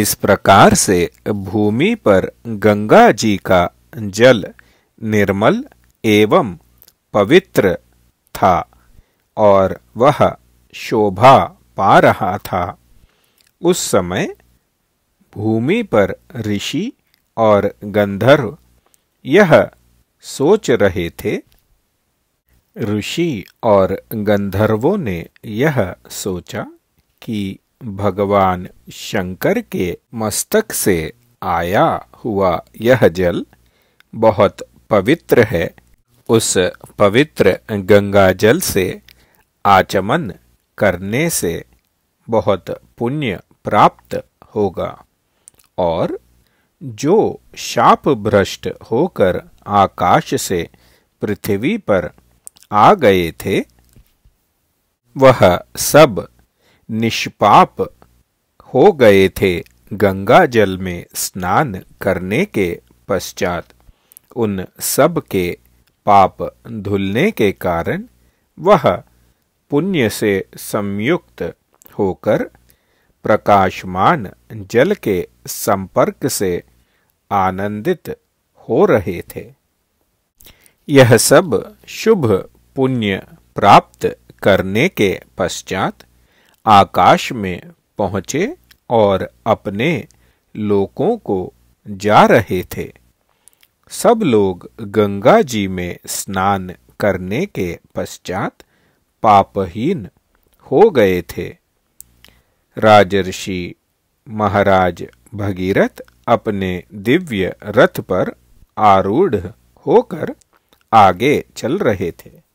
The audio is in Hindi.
इस प्रकार से भूमि पर गंगा जी का जल निर्मल एवं पवित्र था और वह शोभा पा रहा था उस समय भूमि पर ऋषि और गंधर्व यह सोच रहे थे ऋषि और गंधर्वों ने यह सोचा कि भगवान शंकर के मस्तक से आया हुआ यह जल बहुत पवित्र है उस पवित्र गंगा जल से आचमन करने से बहुत पुण्य प्राप्त होगा और जो शाप भ्रष्ट होकर आकाश से पृथ्वी पर आ गए थे वह सब निष्पाप हो गए थे गंगा जल में स्नान करने के पश्चात उन सब के पाप धुलने के कारण वह पुण्य से संयुक्त होकर प्रकाशमान जल के संपर्क से आनंदित हो रहे थे यह सब शुभ पुण्य प्राप्त करने के पश्चात आकाश में पहुंचे और अपने लोगों को जा रहे थे सब लोग गंगा जी में स्नान करने के पश्चात पापहीन हो गए थे राजर्षि महाराज भगीरथ अपने दिव्य रथ पर आरूढ़ होकर आगे चल रहे थे